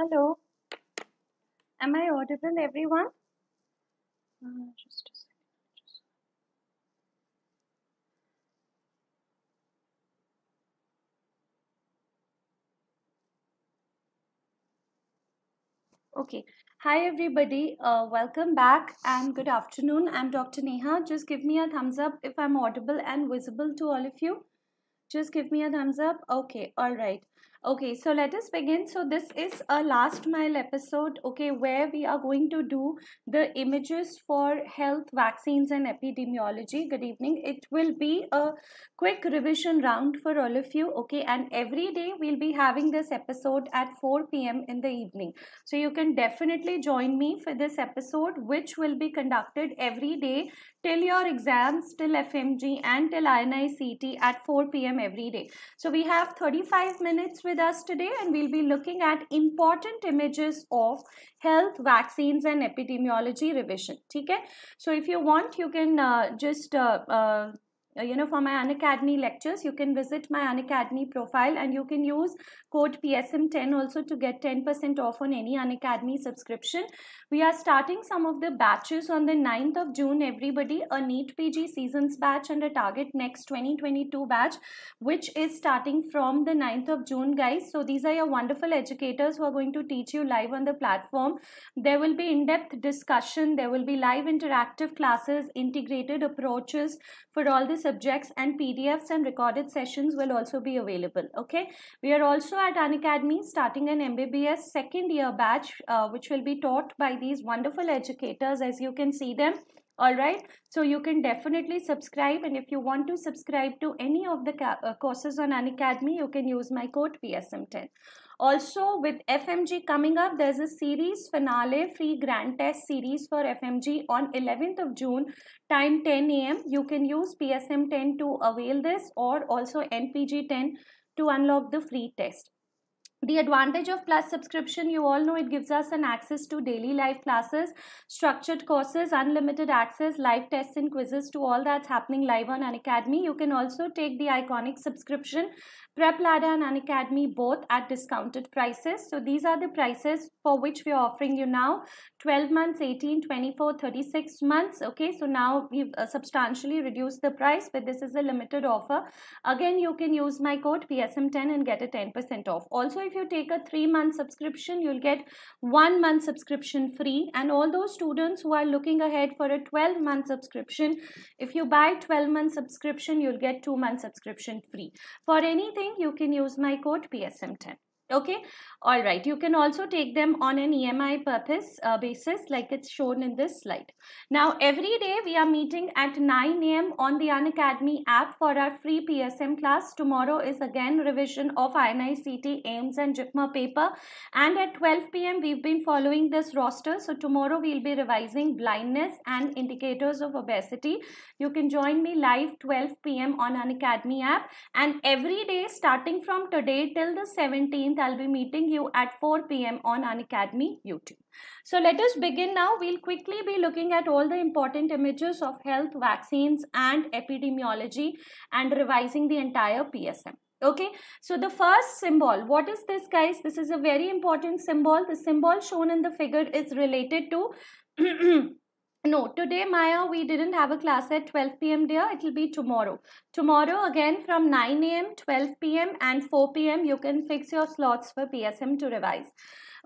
Hello. Am I audible, everyone? Uh, just a second. Just... Okay. Hi, everybody. Uh, welcome back and good afternoon. I'm Dr. Neha. Just give me a thumbs up if I'm audible and visible to all of you. Just give me a thumbs up. Okay. All right okay so let us begin so this is a last mile episode okay where we are going to do the images for health vaccines and epidemiology good evening it will be a quick revision round for all of you okay and every day we'll be having this episode at 4 p.m in the evening so you can definitely join me for this episode which will be conducted every day till your exams till fmg and till INICT at 4 p.m every day so we have 35 minutes with us today and we'll be looking at important images of health, vaccines and epidemiology revision. Okay? So if you want, you can uh, just uh, uh you know for my unacademy lectures you can visit my unacademy profile and you can use code PSM10 also to get 10% off on any Unacademy subscription. We are starting some of the batches on the 9th of June, everybody. A NEET PG Seasons batch and a Target Next 2022 batch, which is starting from the 9th of June, guys. So these are your wonderful educators who are going to teach you live on the platform. There will be in-depth discussion. There will be live interactive classes, integrated approaches for all the subjects and PDFs and recorded sessions will also be available. Okay. We are also at Unacademy starting an MBBS second year batch uh, which will be taught by these wonderful educators as you can see them alright so you can definitely subscribe and if you want to subscribe to any of the uh, courses on Unacademy you can use my code PSM10 also with FMG coming up there's a series finale free grand test series for FMG on 11th of June time 10 a.m. you can use PSM10 to avail this or also NPG10 to unlock the free test. The advantage of Plus subscription, you all know it gives us an access to daily live classes, structured courses, unlimited access, live tests and quizzes to all that's happening live on Unacademy. You can also take the iconic subscription Preplada Ladder and Unacademy both at discounted prices. So these are the prices for which we are offering you now 12 months, 18, 24, 36 months. Okay, so now we've uh, substantially reduced the price, but this is a limited offer. Again, you can use my code PSM10 and get a 10% off. Also, if you take a three month subscription, you'll get one month subscription free. And all those students who are looking ahead for a 12 month subscription, if you buy 12 month subscription, you'll get two month subscription free. For anything you can use my code PSM10 okay all right you can also take them on an emi purpose uh, basis like it's shown in this slide now every day we are meeting at 9 a.m on the unacademy app for our free psm class tomorrow is again revision of inict aims and jipma paper and at 12 p.m we've been following this roster so tomorrow we'll be revising blindness and indicators of obesity you can join me live 12 p.m on unacademy app and every day starting from today till the 17th I'll be meeting you at 4 p.m. on Unacademy YouTube. So let us begin now. We'll quickly be looking at all the important images of health, vaccines and epidemiology and revising the entire PSM okay so the first symbol what is this guys this is a very important symbol the symbol shown in the figure is related to no today maya we didn't have a class at 12 pm dear it will be tomorrow tomorrow again from 9 am 12 pm and 4 pm you can fix your slots for psm to revise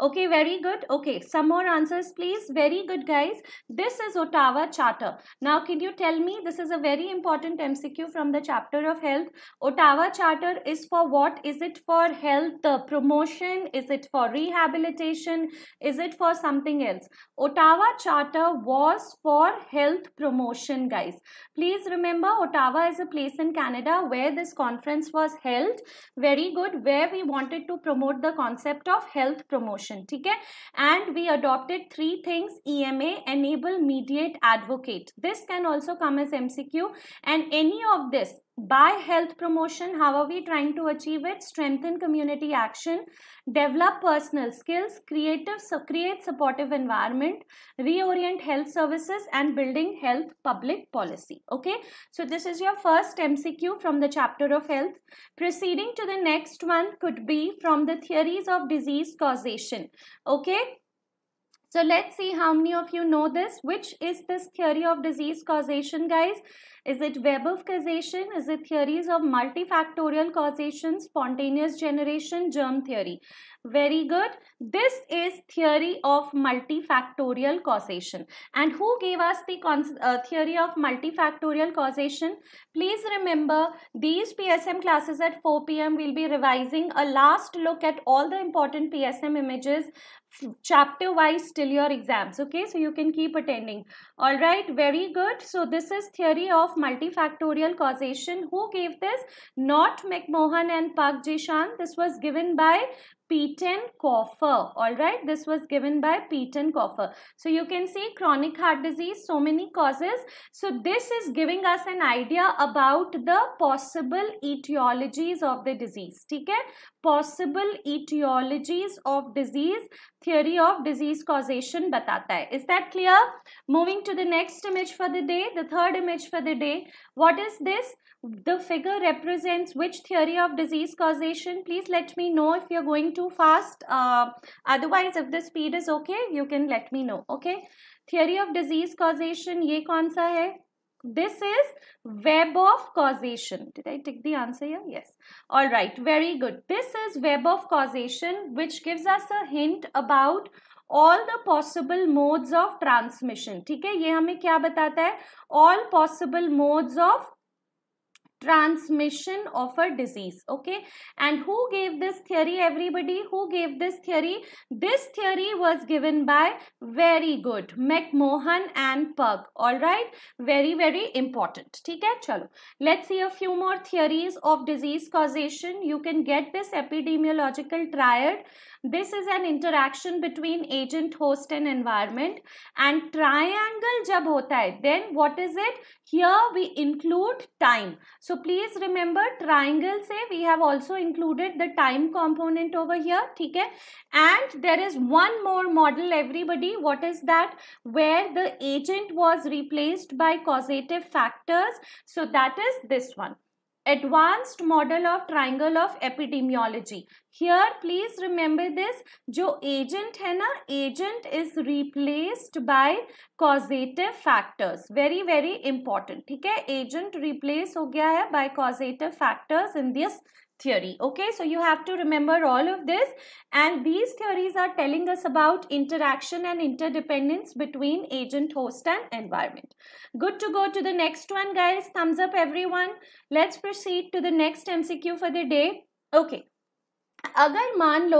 Okay, very good. Okay, some more answers please. Very good guys. This is Ottawa Charter. Now can you tell me this is a very important MCQ from the chapter of health. Ottawa Charter is for what? Is it for health uh, promotion? Is it for rehabilitation? Is it for something else? Ottawa Charter was for health promotion guys. Please remember Ottawa is a place in Canada where this conference was held. Very good. Where we wanted to promote the concept of health promotion commission okay and we adopted three things ema enable mediate advocate this can also come as mcq and any of this by health promotion how are we trying to achieve it strengthen community action develop personal skills creative so create supportive environment reorient health services and building health public policy okay so this is your first mcq from the chapter of health proceeding to the next one could be from the theories of disease causation okay so let's see how many of you know this. Which is this theory of disease causation, guys? Is it web of causation? Is it theories of multifactorial causation, spontaneous generation, germ theory? Very good. This is theory of multifactorial causation. And who gave us the uh, theory of multifactorial causation? Please remember these PSM classes at 4 p.m. We'll be revising a last look at all the important PSM images chapter wise till your exams okay so you can keep attending all right very good so this is theory of multifactorial causation who gave this not mcmohan and park jishan this was given by Peton Coffer. All right, this was given by Peton Coffer. So you can see chronic heart disease, so many causes. So this is giving us an idea about the possible etiologies of the disease. Okay. Possible aetiologies of disease theory of disease causation बताता है is that clear moving to the next image for the day the third image for the day what is this the figure represents which theory of disease causation please let me know if you are going too fast otherwise if the speed is okay you can let me know okay theory of disease causation ये कौन सा है This is web of causation. Did I take the answer here? Yes. All right. Very good. This is web of causation which gives us a hint about all the possible modes of transmission. ठीक है ये हमें क्या बताता है All possible modes of transmission of a disease okay and who gave this theory everybody who gave this theory this theory was given by very good mcmohan and pug all right very very important Okay, chalo let's see a few more theories of disease causation you can get this epidemiological triad this is an interaction between agent, host and environment. And triangle jab hota hai, then what is it? Here we include time. So please remember triangle say we have also included the time component over here. Okay? And there is one more model everybody. What is that? Where the agent was replaced by causative factors. So that is this one. Advanced model of triangle of epidemiology here please remember this जो agent है ना agent is replaced by causative factors very very important ठीक है agent replace हो गया है by causative factors in this theory okay so you have to remember all of this and these theories are telling us about interaction and interdependence between agent host and environment good to go to the next one guys thumbs up everyone let's proceed to the next mcq for the day okay अगर मान लो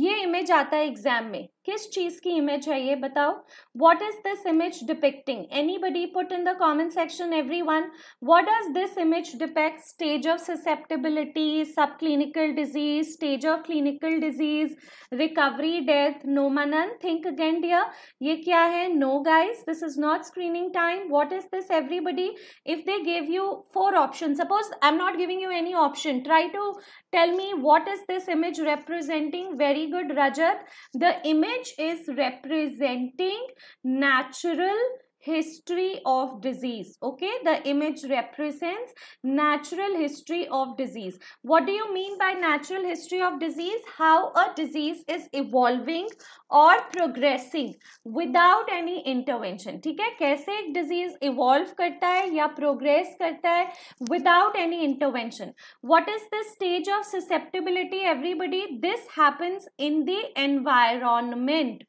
ये image आता है exam में किस चीज की image है ये बताओ what is this image depicting anybody put in the comment section everyone what does this image depict stage of susceptibility subclinical disease stage of clinical disease recovery death no Manan think again dear ये क्या है no guys this is not screening time what is this everybody if they gave you four option suppose I am not giving you any option try to tell me what is this image representing very good Rajat the image image is representing natural history of disease okay the image represents natural history of disease what do you mean by natural history of disease how a disease is evolving or progressing without any intervention okay kaise ek disease evolve karta hai ya progress karta hai without any intervention what is this stage of susceptibility everybody this happens in the environment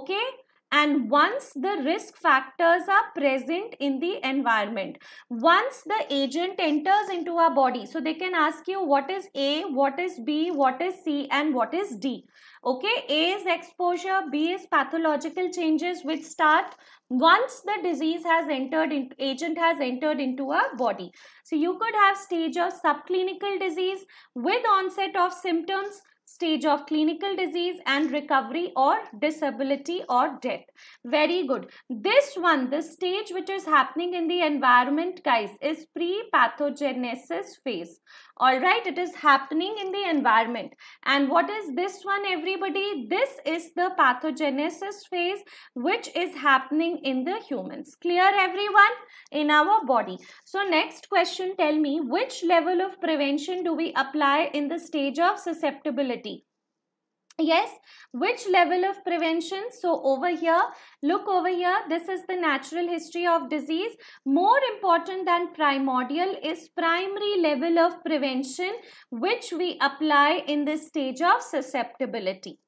okay and once the risk factors are present in the environment once the agent enters into our body so they can ask you what is a what is b what is c and what is d okay a is exposure b is pathological changes which start once the disease has entered in, agent has entered into our body so you could have stage of subclinical disease with onset of symptoms stage of clinical disease and recovery or disability or death. Very good. This one, the stage which is happening in the environment guys is pre-pathogenesis phase. Alright, it is happening in the environment. And what is this one everybody? This is the pathogenesis phase which is happening in the humans. Clear everyone? In our body. So next question tell me which level of prevention do we apply in the stage of susceptibility? severity yes which level of prevention so over here look over here this is the natural history of disease more important than primordial is primary level of prevention which we apply in this stage of susceptibility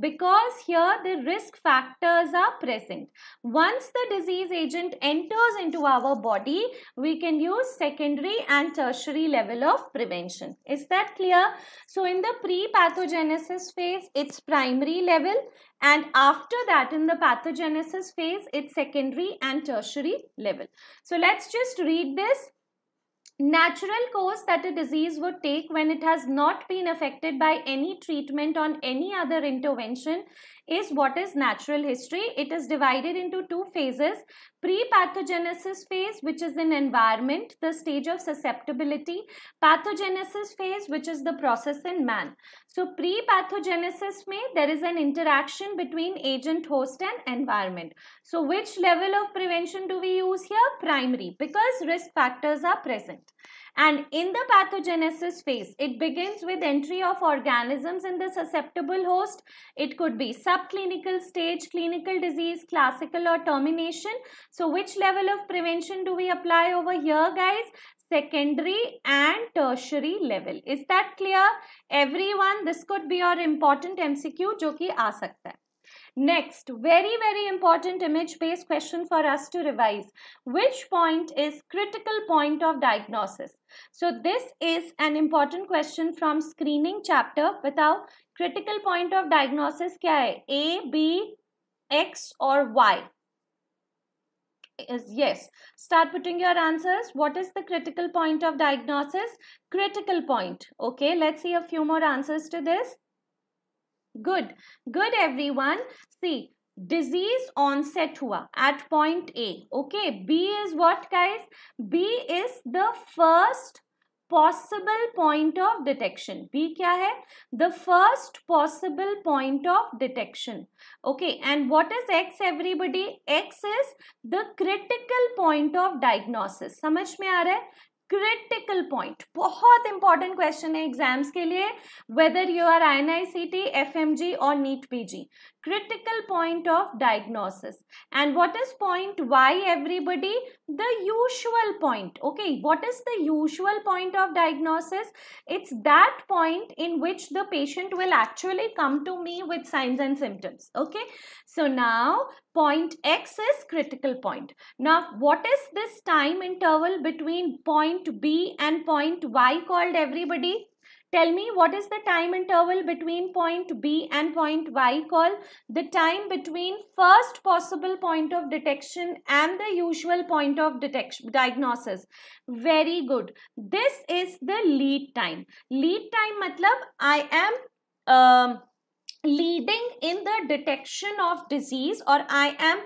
because here the risk factors are present. Once the disease agent enters into our body, we can use secondary and tertiary level of prevention. Is that clear? So in the pre-pathogenesis phase, it's primary level and after that in the pathogenesis phase, it's secondary and tertiary level. So let's just read this natural course that a disease would take when it has not been affected by any treatment or any other intervention is what is natural history. It is divided into two phases. Pre-pathogenesis phase, which is an environment, the stage of susceptibility. Pathogenesis phase, which is the process in man. So pre-pathogenesis may there is an interaction between agent, host and environment. So which level of prevention do we use here? Primary because risk factors are present. And in the pathogenesis phase, it begins with entry of organisms in the susceptible host. It could be subclinical stage, clinical disease, classical or termination. So which level of prevention do we apply over here guys? secondary and tertiary level. Is that clear? Everyone, this could be your important MCQ which कि come. Next, very, very important image-based question for us to revise. Which point is critical point of diagnosis? So this is an important question from screening chapter. Without critical point of diagnosis kya hai? A, B, X or Y? is yes. Start putting your answers. What is the critical point of diagnosis? Critical point. Okay, let's see a few more answers to this. Good good everyone see disease set हुआ at point A okay B is what guys B is the first possible point of detection B क्या है the first possible point of detection okay and what is X everybody X is the critical point of diagnosis समझ में आ रहा है critical point बहुत important question है exams के लिए whether you are I N I C T F M G और NEET P G critical point of diagnosis. And what is point Y everybody? The usual point. Okay, what is the usual point of diagnosis? It's that point in which the patient will actually come to me with signs and symptoms. Okay, so now point X is critical point. Now what is this time interval between point B and point Y called everybody? Tell me what is the time interval between point B and point Y called the time between first possible point of detection and the usual point of detection diagnosis. Very good. This is the lead time. Lead time matlab I am um, leading in the detection of disease or I am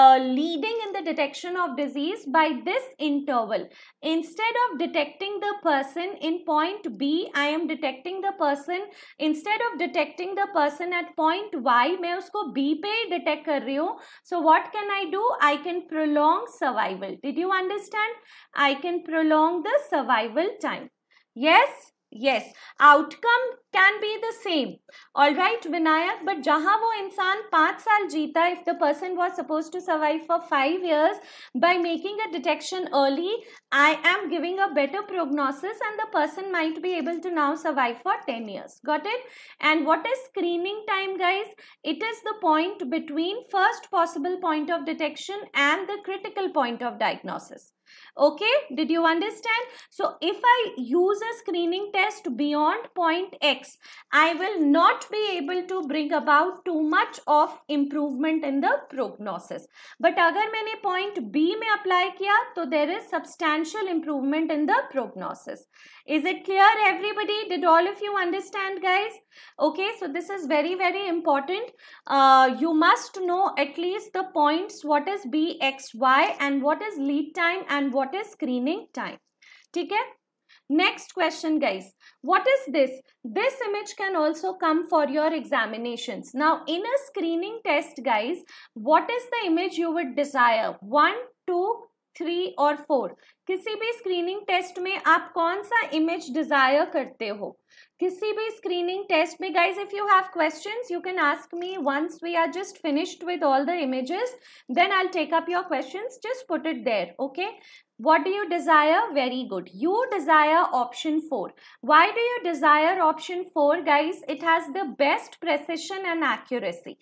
uh, leading in the detection of disease by this interval. Instead of detecting the person in point B, I am detecting the person. Instead of detecting the person at point Y, मैं उसको B पे detect कर रही हूँ. So what can I do? I can prolong survival. Did you understand? I can prolong the survival time. Yes? yes outcome can be the same all right vinayak but jahan wo insan 5 saal jeeta if the person was supposed to survive for 5 years by making a detection early i am giving a better prognosis and the person might be able to now survive for 10 years got it and what is screening time guys it is the point between first possible point of detection and the critical point of diagnosis Okay, did you understand? So if I use a screening test beyond point X, I will not be able to bring about too much of improvement in the prognosis. But अगर मैंने point may apply किया तो there is substantial improvement in the prognosis. Is it clear everybody? Did all of you understand guys? Okay, so this is very, very important. Uh, you must know at least the points what is BXY and what is lead time and what is screening time. Okay. Next question guys. What is this? This image can also come for your examinations. Now in a screening test guys, what is the image you would desire? One, two, three or four. किसी भी screening test में आप कौन सा image Dzire करते हो किसी भी स्क्रीनिंग टेस्ट में guys if you have question you can ask me once we are just finished with all the images then I take up your question just put it there okay what do you desire very good you desire option 4 why do you desire option 4 guys it has the best precision and accuracy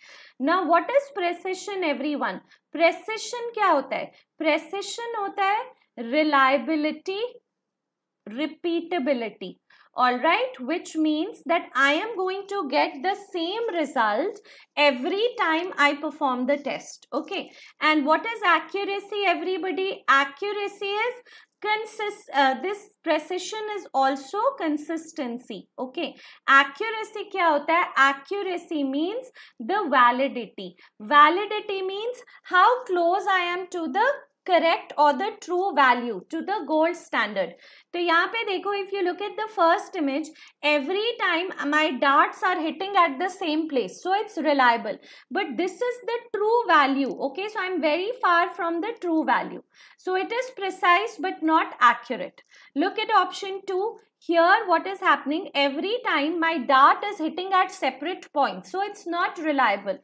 now what is precision everyone precision kya hota hai precision hota hai reliability, repeatability. Alright, which means that I am going to get the same result every time I perform the test. Okay, and what is accuracy everybody? Accuracy is consist uh, this precision is also consistency okay accuracy kya hota hai accuracy means the validity validity means how close i am to the correct or the true value to the gold standard. तो यहाँ पे देखो if you look at the first image, every time my darts are hitting at the same place, so it's reliable. But this is the true value, okay? So I'm very far from the true value. So it is precise but not accurate. Look at option 2, here what is happening every time my dart is hitting at separate points so it's not reliable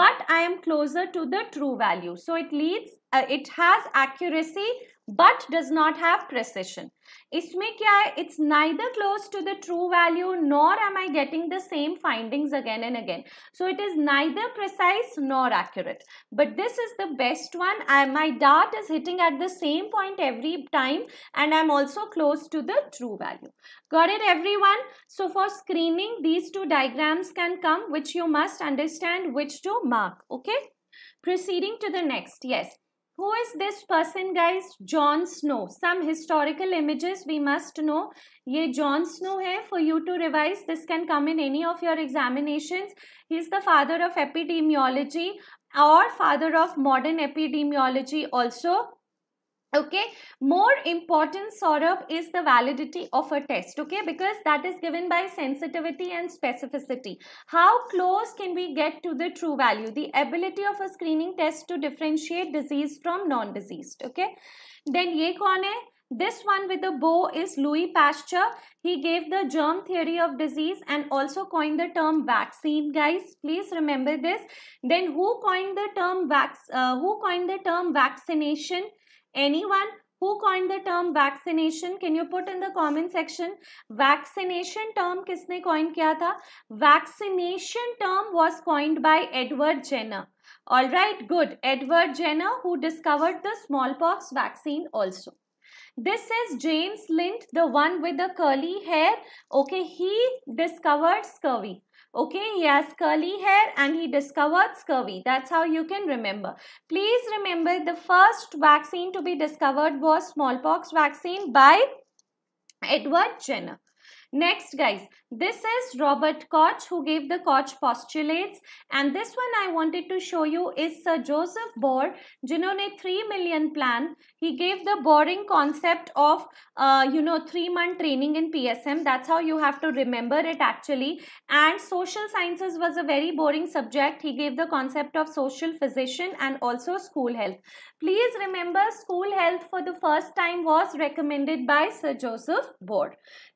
but i am closer to the true value so it leads uh, it has accuracy but does not have precision. It's neither close to the true value nor am I getting the same findings again and again. So it is neither precise nor accurate. But this is the best one. My dart is hitting at the same point every time and I'm also close to the true value. Got it everyone? So for screening, these two diagrams can come which you must understand which to mark. Okay? Proceeding to the next. Yes. Who is this person guys? John Snow. Some historical images we must know. Ye John Snow hai for you to revise. This can come in any of your examinations. He is the father of epidemiology or father of modern epidemiology also okay more important of is the validity of a test okay because that is given by sensitivity and specificity how close can we get to the true value the ability of a screening test to differentiate disease from non-diseased okay then ye kaun hai this one with the bow is Louis Pasteur. He gave the germ theory of disease and also coined the term vaccine. Guys, please remember this. Then who coined the term vax? Uh, who coined the term vaccination? Anyone who coined the term vaccination? Can you put in the comment section? Vaccination term किसने coin किया Vaccination term was coined by Edward Jenner. All right, good. Edward Jenner who discovered the smallpox vaccine also. This is James Lind, the one with the curly hair. Okay, he discovered scurvy. Okay, he has curly hair and he discovered scurvy. That's how you can remember. Please remember the first vaccine to be discovered was smallpox vaccine by Edward Jenner. Next guys, this is Robert Koch who gave the Koch postulates and this one I wanted to show you is Sir Joseph Bohr Jinnone 3 million plan. He gave the boring concept of uh, you know 3 month training in PSM. That's how you have to remember it actually. And social sciences was a very boring subject. He gave the concept of social physician and also school health. Please remember school health for the first time was recommended by Sir Joseph Bohr.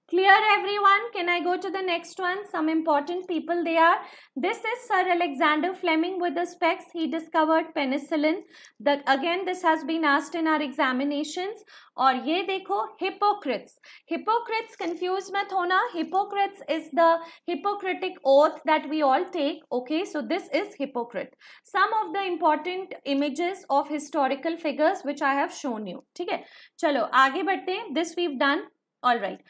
Clear everyone? Can I go to the next one? Some important people they are. This is Sir Alexander Fleming with the specs. He discovered penicillin. The, again, this has been asked in our examinations. Or ये देखो hypocrites. Hypocrites confused मत होना. Hypocrites is the hypocritic oath that we all take. Okay, so this is hypocrite. Some of the important images of historical figures which I have shown you. ठीक है? चलो आगे बढ़ते. This we've done. All right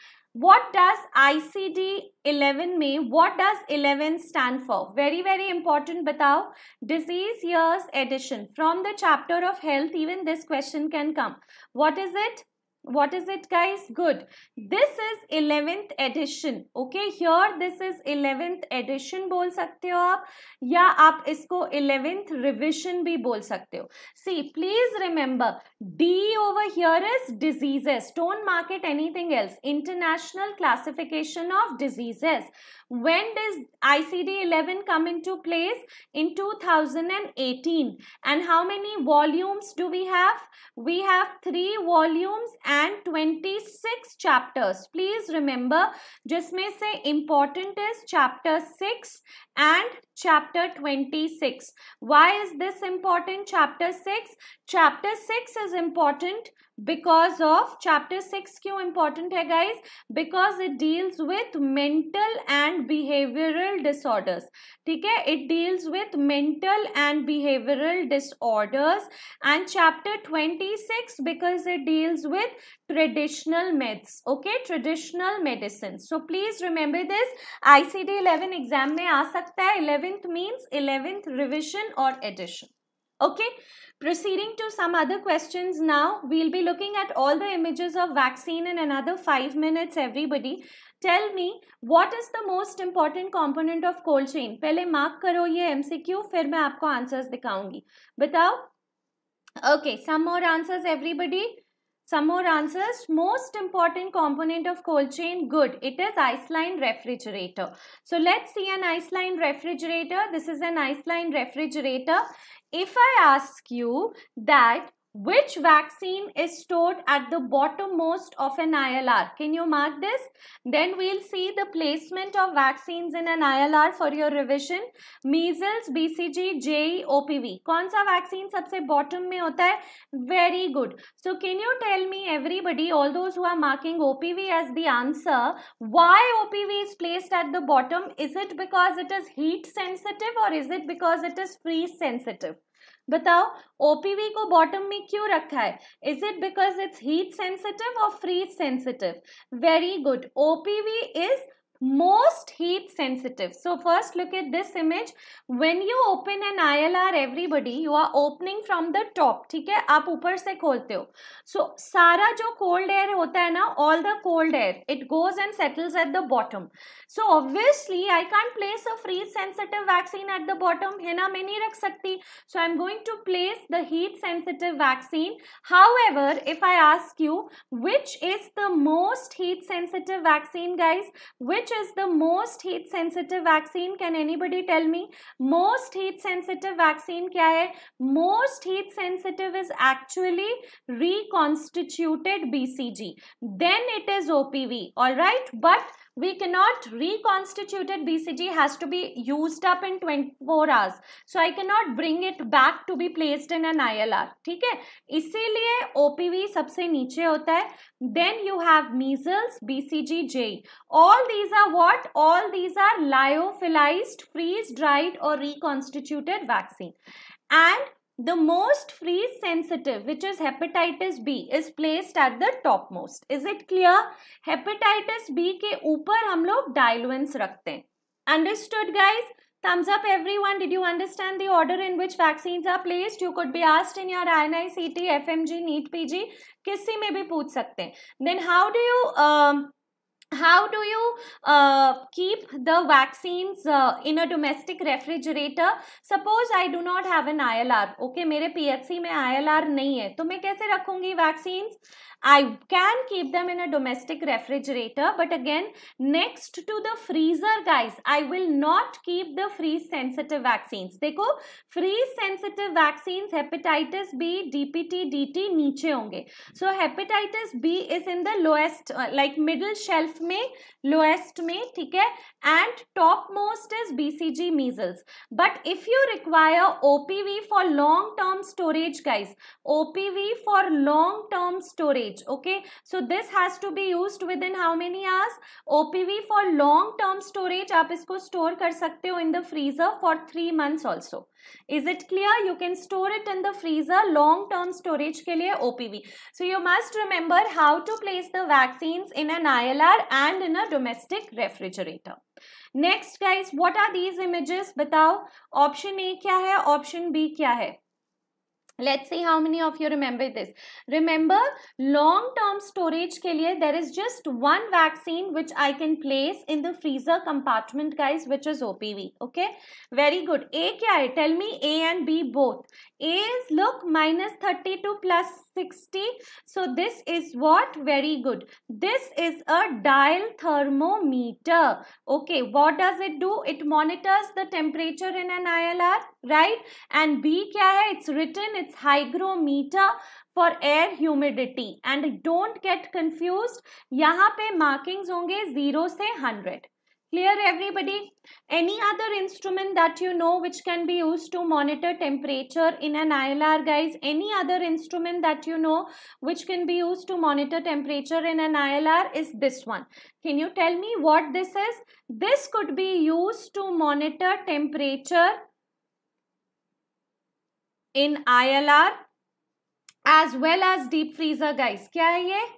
what does ICD 11 mean? what does 11 stand for very very important बताओ disease years Edition. from the chapter of health even this question can come what is it what is it guys good this is 11th edition okay here this is 11th edition बोल सकते हो आप या आप इसको 11th revision भी बोल सकते हो see please remember D over here is diseases don't mark it anything else international classification of diseases when does ICD 11 come into place in 2018 and how many volumes do we have we have three volumes and and 26 chapters. Please remember जिसमें से important is chapter 6 and chapter 26. Why is this important chapter 6? Chapter 6 is important because of chapter 6 q important है guys because it deals with mental and behavioral disorders Okay, it deals with mental and behavioral disorders and chapter 26 because it deals with traditional myths okay traditional medicines so please remember this ICD 11 exam में आ सकता है 11th means 11th revision or edition Okay, proceeding to some other questions now. We'll be looking at all the images of vaccine in another 5 minutes everybody. Tell me what is the most important component of cold chain? पहले mark करो ये MCQ फिर मैं आपको answers दिखाऊंगी. बताओ. Okay, some more answers everybody. Some more answers. Most important component of cold chain, good. It is ice line refrigerator. So let's see an ice line refrigerator. This is an ice line refrigerator. If I ask you that which vaccine is stored at the bottommost of an ILR? Can you mark this? Then we'll see the placement of vaccines in an ILR for your revision. Measles, BCG, JE, OPV. कौन vaccine सबसे bottom में होता Very good. So can you tell me everybody, all those who are marking OPV as the answer, why OPV is placed at the bottom? Is it because it is heat sensitive or is it because it is freeze sensitive? बताओ OPV को bottom में क्यों रखा है is it because it's heat sensitive और freeze sensitive very good OPV is most heat sensitive so first look at this image when you open an ILR everybody you are opening from the top ठीक है आप ऊपर से खोलते हो so cold air होता all the cold air it goes and settles at the bottom so obviously I can't place a freeze sensitive vaccine at the bottom है ना मैं नहीं रख सकती so I'm going to place the heat sensitive vaccine however if I ask you which is the most heat sensitive vaccine guys which which is the most heat sensitive vaccine? Can anybody tell me? Most heat sensitive vaccine kya hai? Most heat sensitive is actually reconstituted BCG. Then it is OPV. Alright. But we cannot reconstituted BCG has to be used up in 24 hours. So I cannot bring it back to be placed in an ILR. ठीक इसीलिए OPV सबसे नीचे होता है Then you have measles, BCG, J. All these are what? All these are lyophilized, freeze-dried or reconstituted vaccine. And the most freeze sensitive which is hepatitis B is placed at the topmost. Is it clear? Hepatitis B के ऊपर हम लोग diluents रखते हैं. Understood guys? Thumbs up everyone. Did you understand the order in which vaccines are placed? You could be asked in your INI, FMG, NEET, PG. किसी में भी पूछ सकते हैं. Then how do you... Uh, how do you uh, keep the vaccines uh, in a domestic refrigerator suppose i do not have an ilr okay mere phc mein ilr nahi hai to main kaise rakhungi vaccines i can keep them in a domestic refrigerator but again next to the freezer guys i will not keep the freeze sensitive vaccines देखो freeze sensitive vaccines hepatitis b dpt dt नीचे होंगे so hepatitis b is in the lowest uh, like middle shelf highest में lowest में ठीक है and top most is BCG measles but if you require OPV for long term storage guys OPV for long term storage okay so this has to be used within how many hours OPV for long term storage आप इसको store कर सकते हो in the freezer for three months also is it clear you can store it in the freezer long term storage के लिए OPV so you must remember how to place the vaccine in an I L R and in a domestic refrigerator next guys what are these images बताओ option A क्या है option B क्या है Let's see how many of you remember this. Remember, long-term storage ke liye, there is just one vaccine which I can place in the freezer compartment, guys, which is OPV. Okay? Very good. A kya hai? Tell me A and B both. A is, look, minus 30 to plus 60. So this is what? Very good. This is a dial thermometer. Okay, what does it do? It monitors the temperature in an ILR, right? And B kya hai? It's written, it's hygrometer for air humidity. And don't get confused. Yahan pe markings honge 0 se 100. Clear everybody? Any other instrument that you know which can be used to monitor temperature in an ILR guys? Any other instrument that you know which can be used to monitor temperature in an ILR is this one. Can you tell me what this is? This could be used to monitor temperature in ILR as well as deep freezer guys. Kya hai ye?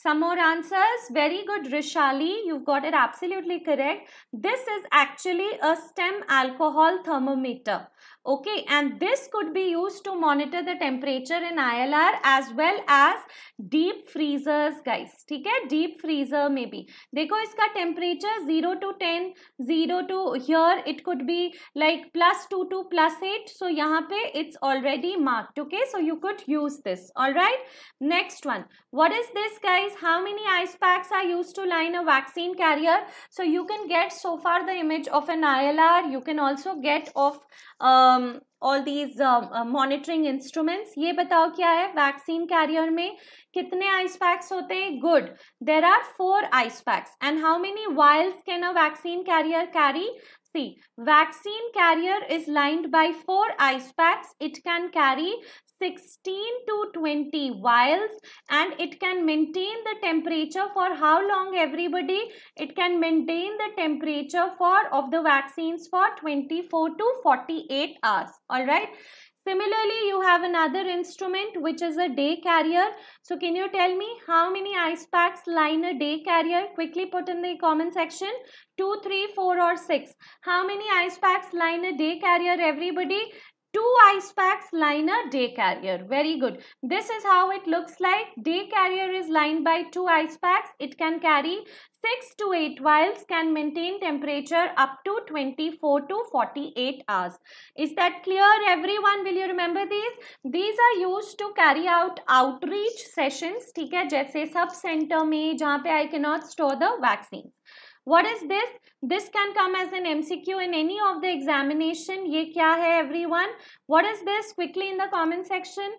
Some more answers. Very good, Rishali. You've got it absolutely correct. This is actually a stem alcohol thermometer okay and this could be used to monitor the temperature in ILR as well as deep freezers guys ठीक है deep freezer maybe. भी देखो इसका temperature 0 to 10 0 to here it could be like plus 2 to plus 8 so यहाँ पे it's already marked okay so you could use this alright next one what is this guys how many ice packs are used to line a vaccine carrier so you can get so far the image of an ILR you can also get of all these monitoring instruments ये बताओ क्या है vaccine carrier में कितने ice packs होते हैं good there are four ice packs and how many vials can a vaccine carrier carry see vaccine carrier is lined by four ice packs it can carry 16 to 20 vials and it can maintain the temperature for how long everybody it can maintain the temperature for of the vaccines for 24 to 48 hours all right similarly you have another instrument which is a day carrier so can you tell me how many ice packs line a day carrier quickly put in the comment section 2 3 4 or 6 how many ice packs line a day carrier everybody two ice packs line a day carrier. Very good. This is how it looks like. Day carrier is lined by two ice packs. It can carry 6 to 8 vials can maintain temperature up to 24 to 48 hours. Is that clear everyone? Will you remember these? These are used to carry out outreach sessions. ठीक है जैसे sub centre में जहाँ पे I cannot store the vaccines. What is this? This can come as an MCQ in any of the examination. Ye kya hai everyone? What is this? Quickly in the comment section.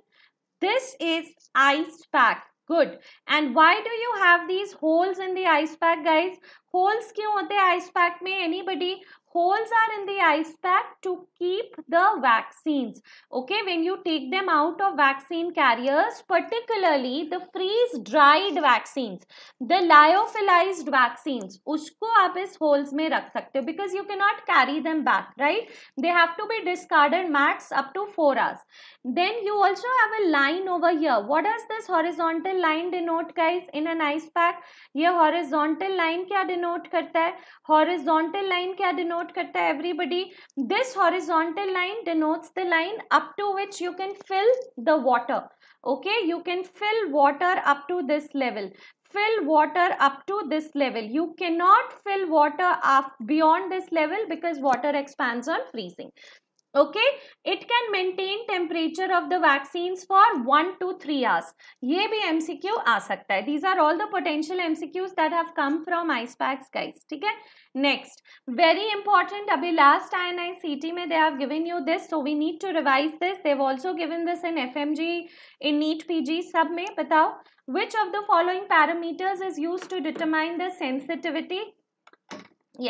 This is ice pack. Good. And why do you have these holes in the ice pack guys? Holes kyun hote ice pack mein? Anybody? holes are in the ice pack to keep the vaccines. Okay, when you take them out of vaccine carriers, particularly the freeze-dried vaccines, the lyophilized vaccines, usko aap is holes mein rakh sakte because you cannot carry them back, right? They have to be discarded max up to 4 hours. Then you also have a line over here. What does this horizontal line denote guys in an ice pack? Ye horizontal line kya denote karta hai? Horizontal line kya denote note karta everybody? This horizontal line denotes the line up to which you can fill the water. Okay, you can fill water up to this level fill water up to this level. You cannot fill water up beyond this level because water expands on freezing okay it can maintain temperature of the vaccines for 1 to 3 hours ye bhi mcq aa sakta hai these are all the potential mcqs that have come from ice packs guys theek hai next very important abhi last INICT mein they have given you this so we need to revise this they've also given this in fmg in neat pg sab mein batao which of the following parameters is used to determine the sensitivity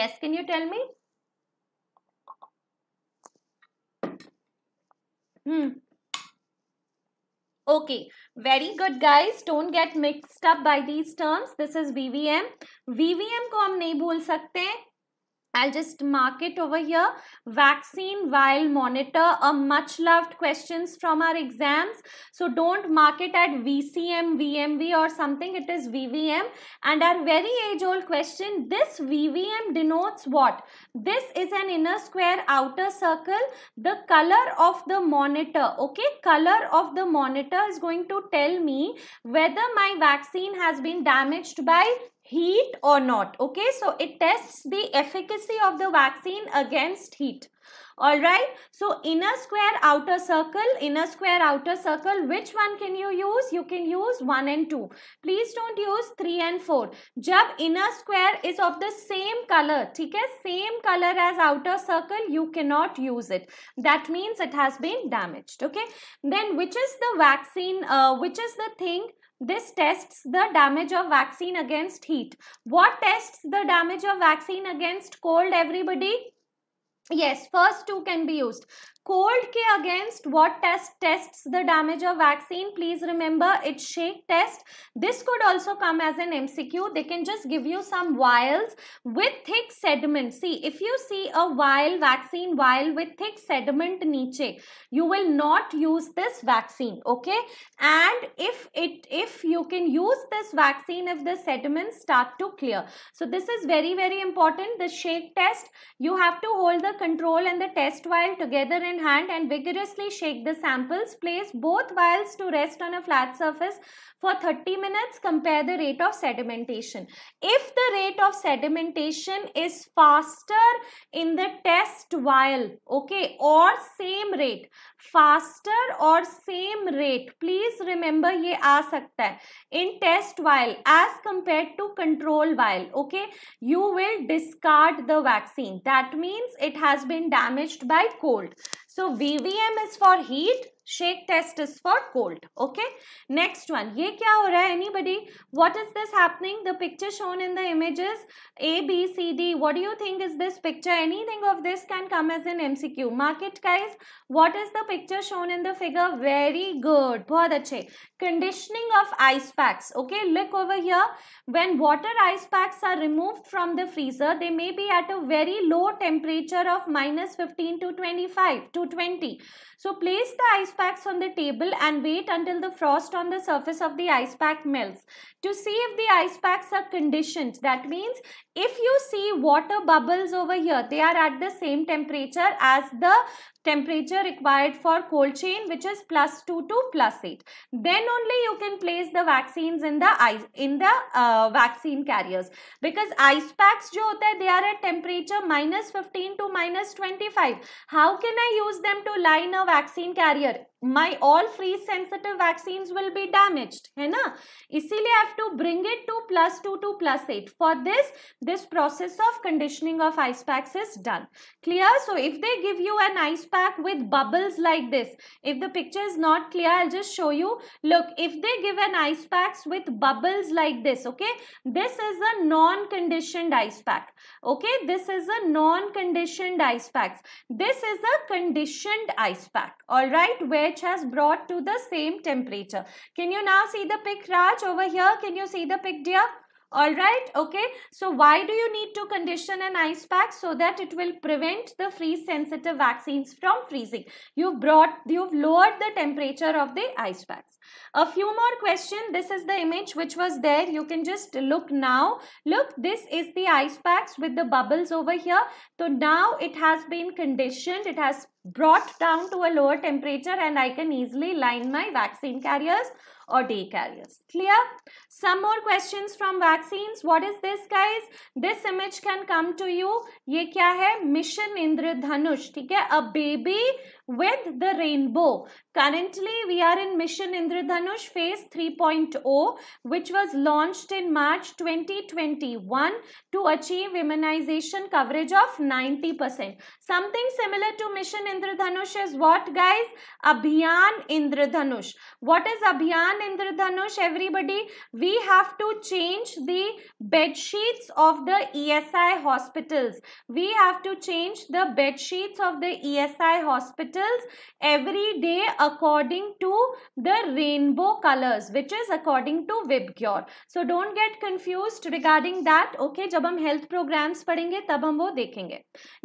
yes can you tell me Hmm. Okay, very good guys. Don't get mixed up by these terms. This is VVM. VVM को हम नहीं भूल सकते I'll just mark it over here. Vaccine while monitor a much loved questions from our exams. So don't mark it at VCM, VMV or something. It is VVM. And our very age old question, this VVM denotes what? This is an inner square, outer circle. The color of the monitor, okay? Color of the monitor is going to tell me whether my vaccine has been damaged by heat or not okay so it tests the efficacy of the vaccine against heat all right so inner square outer circle inner square outer circle which one can you use you can use 1 and 2 please don't use 3 and 4 jab inner square is of the same color theek hai same color as outer circle you cannot use it that means it has been damaged okay then which is the vaccine uh, which is the thing this tests the damage of vaccine against heat. What tests the damage of vaccine against cold, everybody? Yes, first two can be used. Cold K against what test tests the damage of vaccine? Please remember it's shake test. This could also come as an MCQ. They can just give you some vials with thick sediment. See, if you see a vial, vaccine vial with thick sediment niche, you will not use this vaccine, okay? And if it, if you can use this vaccine if the sediments start to clear. So this is very, very important. The shake test, you have to hold the control and the test vial together in hand and vigorously shake the samples. Place both vials to rest on a flat surface for 30 minutes. Compare the rate of sedimentation. If the rate of sedimentation is faster in the test vial, okay, or same rate faster और same rate please remember ये आ सकता है in test vial as compare to control vial okay you will discard the vaccine that means it has been damaged by cold so VVM is for heat shake test is for cold okay next one ye kya ho raha hai anybody what is this happening the picture shown in the images a b c d what do you think is this picture anything of this can come as an mcq Market guys what is the picture shown in the figure very good bahut acche conditioning of ice packs okay look over here when water ice packs are removed from the freezer they may be at a very low temperature of minus 15 to 25 to 20 so place the ice packs on the table and wait until the frost on the surface of the ice pack melts to see if the ice packs are conditioned. That means if you see water bubbles over here, they are at the same temperature as the temperature required for cold chain which is plus 2 to plus 8. Then only you can place the vaccines in the ice, in the uh, vaccine carriers because ice packs jo hota hai, they are at temperature minus 15 to minus 25. How can I use them to line a vaccine carrier? my all free sensitive vaccines will be damaged hai na isliye i have to bring it to plus 2 to plus 8 for this this process of conditioning of ice packs is done clear so if they give you an ice pack with bubbles like this if the picture is not clear i'll just show you look if they give an ice packs with bubbles like this okay this is a non conditioned ice pack Okay, this is a non-conditioned ice pack. This is a conditioned ice pack, alright, which has brought to the same temperature. Can you now see the pic Raj over here? Can you see the pic dear? all right okay so why do you need to condition an ice pack so that it will prevent the freeze sensitive vaccines from freezing you've brought you've lowered the temperature of the ice packs a few more question this is the image which was there you can just look now look this is the ice packs with the bubbles over here so now it has been conditioned it has brought down to a lower temperature and I can easily line my vaccine carriers or day carriers. Clear? Some more questions from vaccines. What is this guys? This image can come to you. ये क्या है? Mission Indradhanush. ठीक है? A baby with the rainbow. Currently, we are in Mission Indradhanush Phase 3.0, which was launched in March 2021 to achieve immunization coverage of 90%. Something similar to Mission Indradhanush is what, guys? Abhiyan Indradhanush. What is Abhiyan Indradhanush, everybody? We have to change the bed sheets of the ESI hospitals. We have to change the bed sheets of the ESI hospitals crystals every day according to the rainbow colors which is according to Wibcure. So don't get confused regarding that. Okay, जब हम health programs पढ़ेंगे तब हम वो देखेंगे.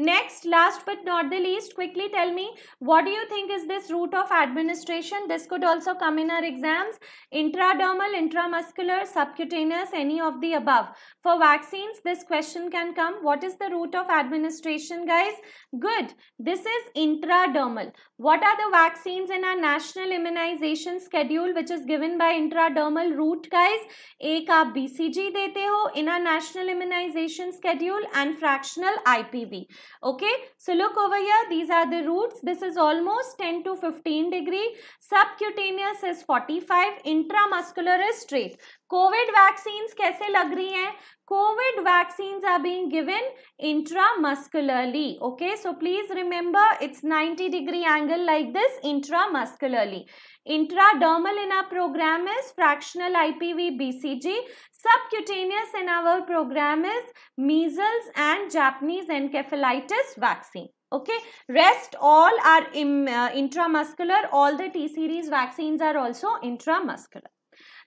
Next, last but not the least, quickly tell me what do you think is this route of administration? This could also come in our exams. Intradermal, intramuscular, subcutaneous, any of the above. For vaccines, this question can come. What is the route of administration, guys? Good. This is intradermal example, what are the vaccines in our national immunization schedule which is given by intradermal route guys? एक आप BCG देते हो in our national immunization schedule and fractional IPV. Okay, so look over here. These are the routes. This is almost 10 to 15 degree. Subcutaneous is 45. Intramuscular is straight. COVID vaccine are लग रही हैं COVID vaccine are being given intramuscularly okay so please remember it's 90 degree angle like this, intramuscularly. intradermal in our program is fractional IPV BCG. Subcutaneous in our program is measles and Japanese encephalitis vaccine. Okay, rest all are uh, intramuscular. All the T series vaccines are also intramuscular.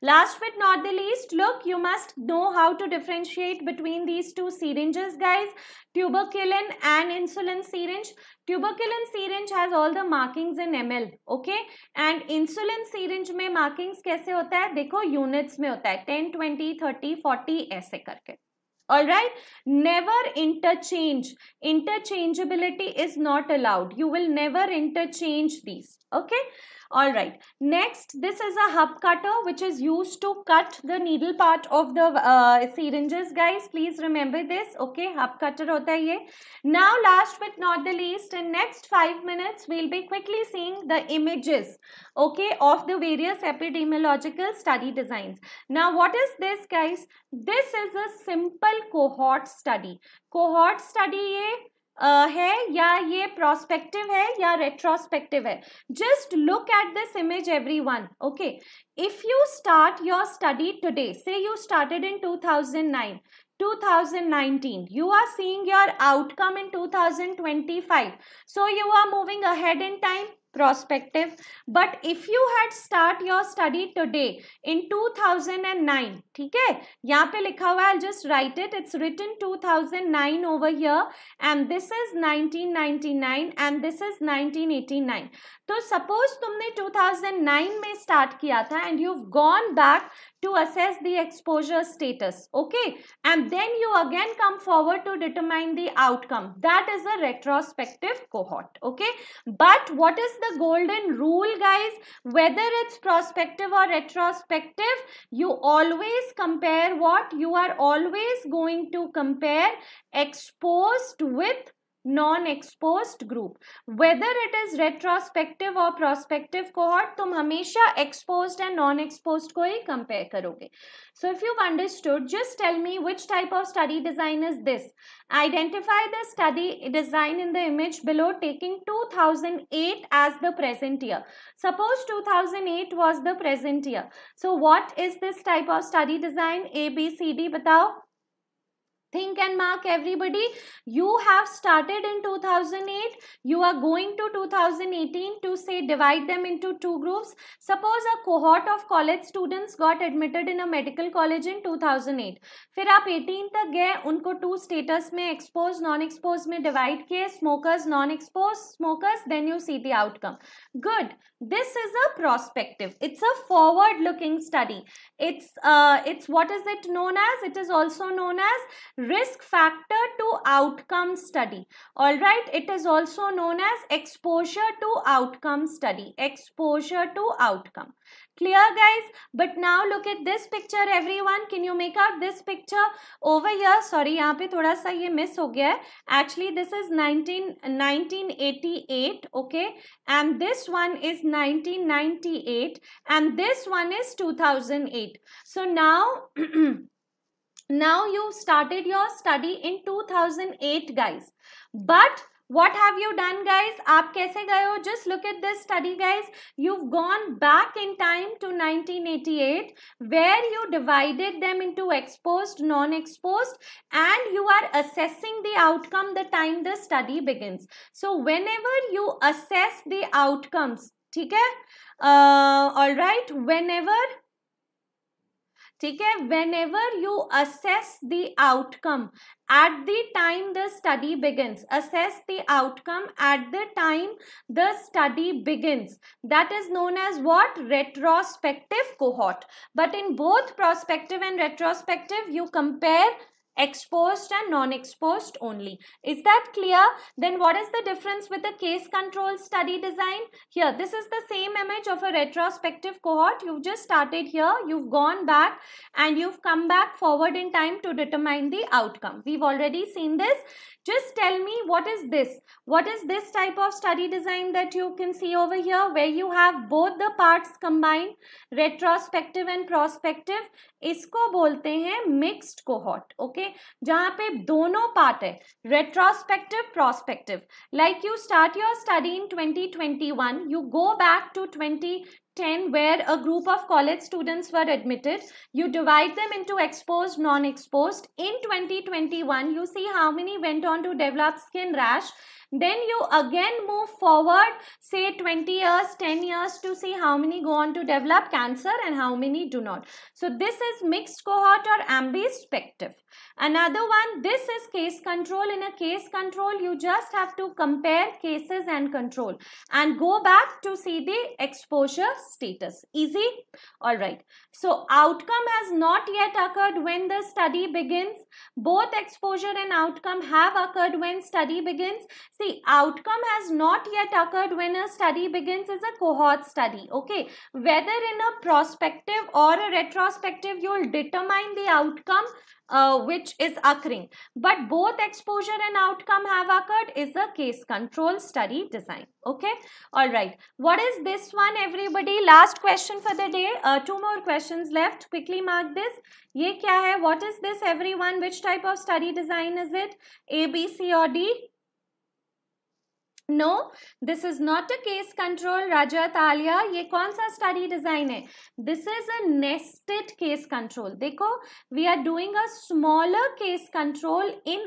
Last but not the least, look, you must know how to differentiate between these two syringes, guys. Tuberculin and insulin syringe. Tuberculin syringe has all the markings in ml, okay? And insulin syringe में markings kaise hota hai? Dekho, units में hota hai. 10, 20, 30, 40 ऐसे करके. Alright, never interchange. Interchangeability is not allowed. You will never interchange these. Okay. Alright, next this is a hub cutter which is used to cut the needle part of the uh, syringes guys. Please remember this. Okay, hub cutter hota ye. Now last but not the least in next 5 minutes we'll be quickly seeing the images okay of the various epidemiological study designs. Now what is this guys? This is a simple cohort study. Cohort study ye है या ये prospective है या retrospective है just look at this image everyone okay if you start your study today say you started in 2009 2019 you are seeing your outcome in 2025 so you are moving ahead in time prospective but if you had start your study today in 2009 ठीक है यहाँ पे लिखा हुआ है just write it it's written 2009 over here and this is 1999 and this is 1989 तो suppose तुमने 2009 में start किया था and you've gone back to assess the exposure status okay and then you again come forward to determine the outcome that is a retrospective cohort okay but what is the golden rule guys whether it's prospective or retrospective you always compare what you are always going to compare exposed with non exposed group whether it is retrospective और prospective cohort तुम हमेशा expose and non expose को ही compare करोगे so if you understood just tell me which type of study design is this identify the study design in the image below taking two thousand eight as the present year suppose two thousand eight was the present year so what is this type of study design A B C D बताओ think and mark everybody you have started in 2008 you are going to 2018 to say divide them into two groups suppose a cohort of college students got admitted in a medical college in 2008 फिर आप 18 तक गए उनको two status में exposed non exposed में divide किए smokers, non exposed smokers then you see the outcome this is a prospective it's a forward looking study it's uh, it's what is it known as it is also known as risk factor to outcome study. Alright, it is also known as exposure to outcome study. Exposure to outcome. Clear guys? But now look at this picture everyone. Can you make out this picture over here? Sorry, यहाँ पे थोड़ा सा ये miss हो गया Actually, this is 19, 1988, okay? And this one is 1998 and this one is 2008. So now... Now you started your study in 2008 guys. But what have you done guys aap kaise gaye just look at this study guys you've gone back in time to 1988 where you divided them into exposed non exposed and you are assessing the outcome the time the study begins so whenever you assess the outcomes okay? uh, all right whenever ठीक है whenever you assess the outcome at the time the study begins assess the outcome at the time the study begins that is known as what retrospective cohort but in both prospective and retrospective you compare exposed and non-exposed only. Is that clear? Then what is the difference with the case control study design? Here, this is the same image of a retrospective cohort. You've just started here, you've gone back and you've come back forward in time to determine the outcome. We've already seen this. Just tell me what is this? What is this type of study design that you can see over here where you have both the parts combined, retrospective and prospective? इसको बोलते हैं mixed cohort. Okay. करेंगे जहां पे दोनों part है retrospective prospective like you start your 2021 you go back to 2010 where a group of college students were admitted you divide them into exposed non-exposed in 2021 you see how many went on to develop skin rash then you again move forward say 20 years 10 years to see how many go on to develop cancer and how many do not so this is mixed cohort or ambispective Another one, this is case control. In a case control, you just have to compare cases and control and go back to see the exposure status. Easy? Alright. So, outcome has not yet occurred when the study begins. Both exposure and outcome have occurred when study begins. See, outcome has not yet occurred when a study begins is a cohort study. Okay. Whether in a prospective or a retrospective, you'll determine the outcome uh, which is occurring. But both exposure and outcome have occurred is a case control study design. Okay. All right. What is this one everybody? Last question for the day. Uh, two more questions left. Quickly mark this. Ye kya hai? What is this everyone? Which type of study design is it? A, B, C or D? No, this is not a case control. Rajat तालिया ये कौन सा study design है this is a nested case control देखो we are doing a smaller case control in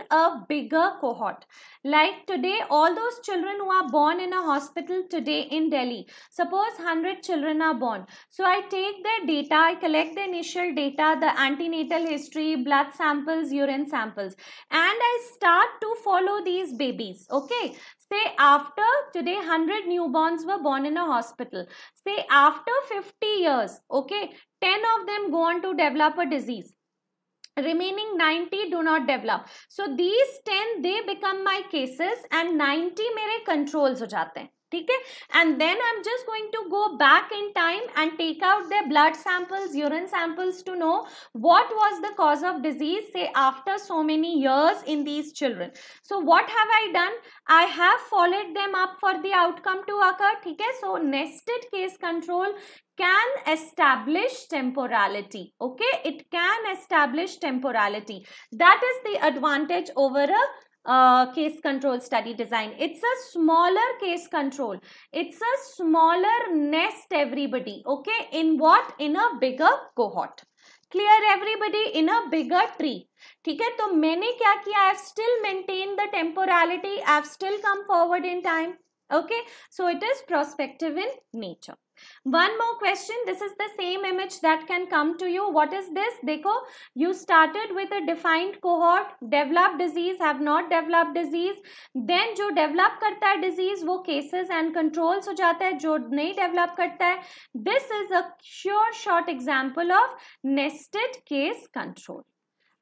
cohort like today all those children who are born in a hospital today in delhi suppose 100 children are born so i take their data i collect the initial data the antenatal history blood samples urine samples and i start to follow these babies okay Say after today 100 newborns were born in a hospital. Say after 50 years, okay, 10 of them go on to develop a disease remaining 90 do not develop so these 10 they become my cases and 90 mere controls ho jate hain ठीक है and then I am just going to go back in time and take out the blood samples urine samples to what was the cause of disease say after so many years in these children so what have i done i have followed them up for the outcome to occur Okay, so nested case control can establish temporality okay it can establish temporality that is the advantage over a uh, case control study design. It's a smaller case control. It's a smaller nest everybody. Okay. In what? In a bigger cohort. Clear, everybody? In a bigger tree. ठीक है तो मैंने क्या किया I have still maintain the temporality I have still come forward in time okay so it is prospective in nature one more question. This is the same image that can come to you. What is this? Dekho, you started with a defined cohort, developed disease, have not developed disease. Then जो develop करता है disease, वो cases and controls हो जाता है. जो नहीं develop करता है. This is a sure short example of nested case control.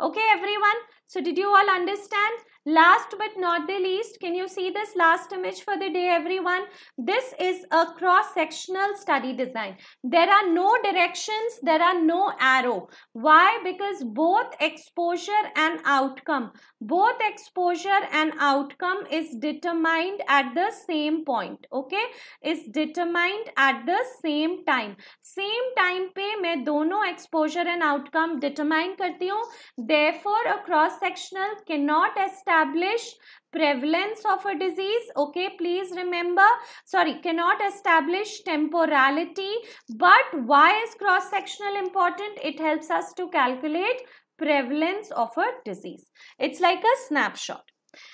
Okay, everyone. So did you all understand? Last but not the least, can you see this last image for the day everyone? This is a cross-sectional study design. There are no directions, there are no arrow. Why? Because both exposure and outcome, both exposure and outcome is determined at the same point, okay? Is determined at the same time. Same time पे dono exposure and outcome determine करती हूँ. Therefore, a cross-sectional cannot establish establish prevalence of a disease okay please remember sorry cannot establish temporality but why is cross sectional important it helps us to calculate prevalence of a disease it's like a snapshot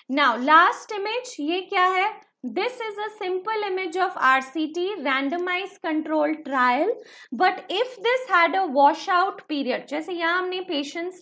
now last image ye kya hai this is a simple image of RCT, randomized controlled trial. But if this had a washout period, just यहाँ patients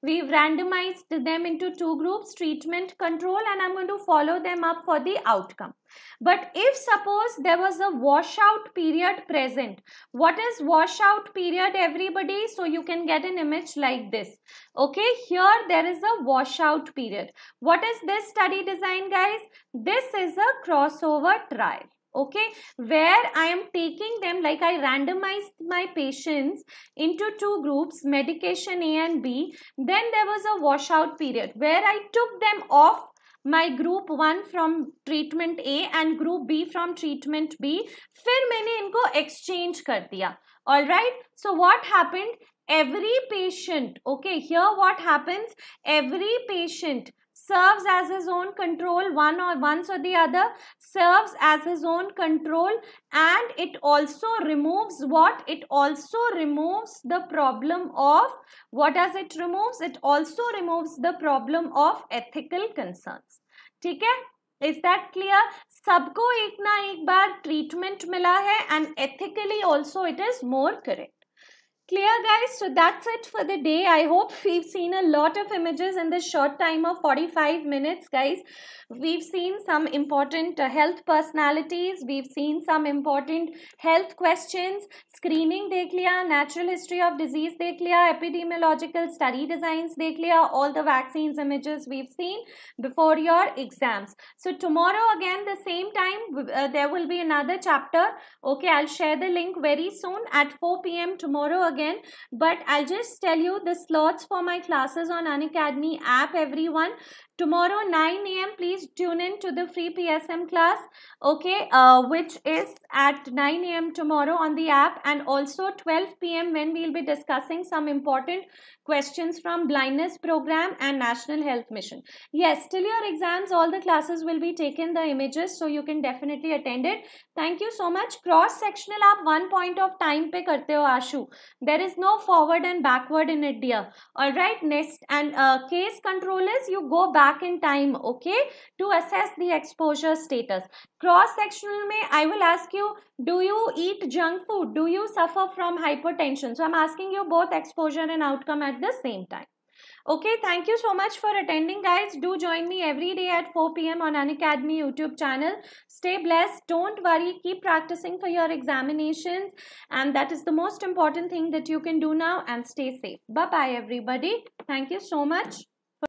we've randomized them into two groups, treatment control and I'm going to follow them up for the outcome. But if suppose there was a washout period present, what is washout period everybody? So you can get an image like this. Okay, here there is a washout period. What is this study design guys? This is a crossover trial okay where i am taking them like i randomized my patients into two groups medication a and b then there was a washout period where i took them off my group one from treatment A and group B from treatment B फिर मैंने इनको exchange कर दिया all right so what happened every patient okay here what happens every patient serves as his own control one or once or the other serves as his own control and it also removes what it also removes the problem of what does it removes it also removes the problem of ethical concerns Okay, is that clear? Clear सबको एक ना एक बार treatment मिला है and ethically also इट Clear guys, so that's it for the day. I hope we've seen a lot of images in this short time of 45 minutes guys. We've seen some important uh, health personalities, we've seen some important health questions, screening dekh natural history of disease dekh epidemiological study designs dekh all the vaccines images we've seen before your exams. So tomorrow again the same time uh, there will be another chapter. Okay, I'll share the link very soon at 4 p.m. tomorrow again but I'll just tell you the slots for my classes on Unacademy app everyone tomorrow 9 a.m please tune in to the free psm class okay uh, which is at 9 a.m tomorrow on the app and also 12 p.m when we'll be discussing some important questions from blindness program and national health mission yes till your exams all the classes will be taken the images so you can definitely attend it thank you so much cross sectional app one point of time pe karte ho ashu there is no forward and backward in it dear all right next and uh, case control is you go back back in time okay to assess the exposure status cross sectional may i will ask you do you eat junk food do you suffer from hypertension so i'm asking you both exposure and outcome at the same time Okay, thank you so much for attending guys. Do join me every day at 4 p.m. on Unacademy YouTube channel. Stay blessed. Don't worry. Keep practicing for your examinations. And that is the most important thing that you can do now and stay safe. Bye-bye everybody. Thank you so much.